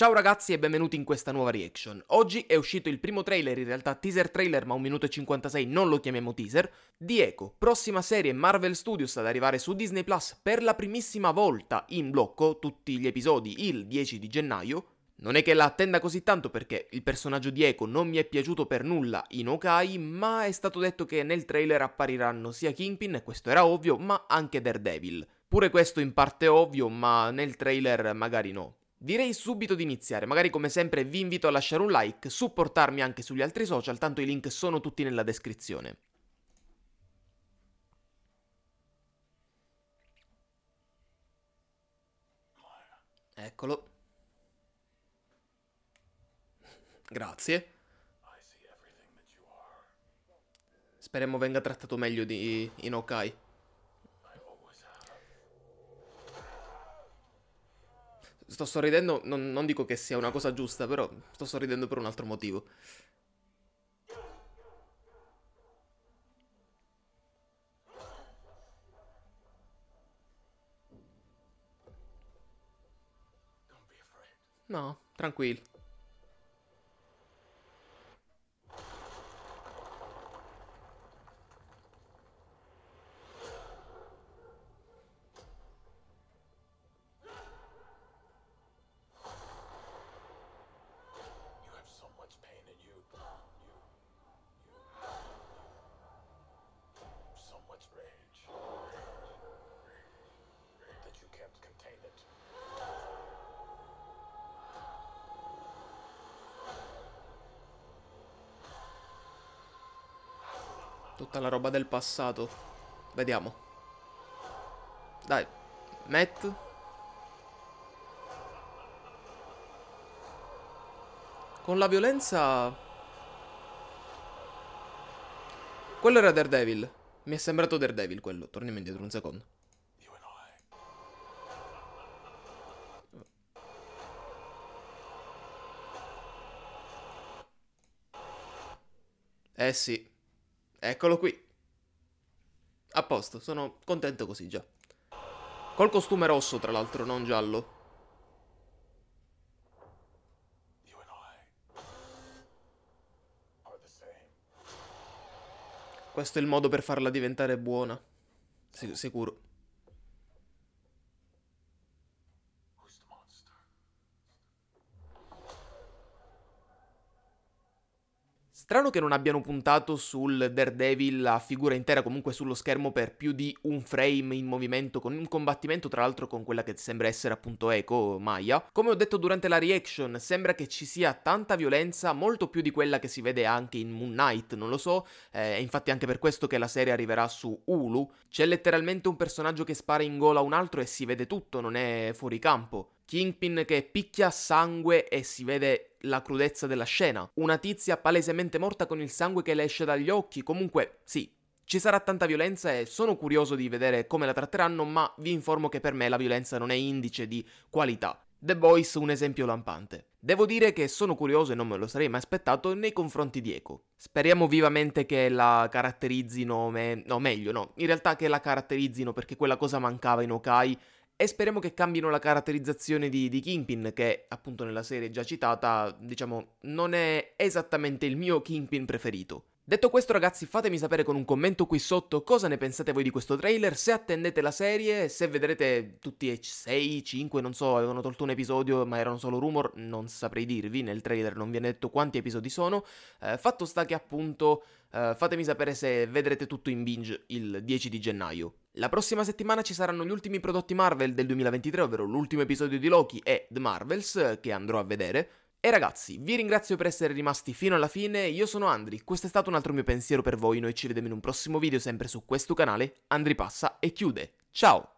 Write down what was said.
Ciao ragazzi e benvenuti in questa nuova reaction. Oggi è uscito il primo trailer, in realtà teaser trailer, ma 1 minuto e 56 non lo chiamiamo teaser, di Echo, prossima serie Marvel Studios ad arrivare su Disney Plus per la primissima volta in blocco, tutti gli episodi il 10 di gennaio. Non è che la attenda così tanto perché il personaggio di Echo non mi è piaciuto per nulla in Okai, ma è stato detto che nel trailer appariranno sia Kingpin, e questo era ovvio, ma anche Daredevil. Pure questo in parte ovvio, ma nel trailer magari no. Direi subito di iniziare, magari come sempre vi invito a lasciare un like, supportarmi anche sugli altri social, tanto i link sono tutti nella descrizione. Eccolo. Grazie. Speriamo venga trattato meglio di Inokai. sto sorridendo, non, non dico che sia una cosa giusta, però sto sorridendo per un altro motivo. No, tranquillo. Rage. That you can't contain it. Tutta la roba del passato. Vediamo. Dai. Matt. Con la violenza... Quello era Daredevil. Mi è sembrato Daredevil quello. Torniamo indietro un secondo. Eh. eh sì, eccolo qui. A posto, sono contento così già. Col costume rosso, tra l'altro, non giallo. Questo è il modo per farla diventare buona. Sic- sicuro. Strano che non abbiano puntato sul Daredevil a figura intera comunque sullo schermo per più di un frame in movimento con un combattimento tra l'altro con quella che sembra essere appunto Echo, Maya. Come ho detto durante la reaction, sembra che ci sia tanta violenza, molto più di quella che si vede anche in Moon Knight, non lo so, eh, è eh, infatti anche per questo che la serie arriverà su Hulu. C'è letteralmente un personaggio che spara in gola a un altro e si vede tutto, non è fuori campo. Kingpin che picchia sangue e si vede la crudezza della scena, una tizia palesemente morta con il sangue che le esce dagli occhi, comunque sì, ci sarà tanta violenza e sono curioso di vedere come la tratteranno, ma vi informo che per me la violenza non è indice di qualità. The Boys un esempio lampante. Devo dire che sono curioso e non me lo sarei mai aspettato nei confronti di Eco. Speriamo vivamente che la caratterizzino, me... no meglio no, in realtà che la caratterizzino perché quella cosa mancava in Okai e speriamo che cambino la caratterizzazione di, di Kingpin, che appunto nella serie già citata, diciamo, non è esattamente il mio Kingpin preferito. Detto questo ragazzi fatemi sapere con un commento qui sotto cosa ne pensate voi di questo trailer, se attendete la serie, se vedrete tutti e 6, 5, non so, avevano tolto un episodio ma erano solo rumor, non saprei dirvi, nel trailer non viene detto quanti episodi sono, eh, fatto sta che appunto eh, fatemi sapere se vedrete tutto in binge il 10 di gennaio. La prossima settimana ci saranno gli ultimi prodotti Marvel del 2023, ovvero l'ultimo episodio di Loki e The Marvels, eh, che andrò a vedere. E ragazzi, vi ringrazio per essere rimasti fino alla fine, io sono Andri, questo è stato un altro mio pensiero per voi, noi ci vediamo in un prossimo video sempre su questo canale, Andri passa e chiude. Ciao!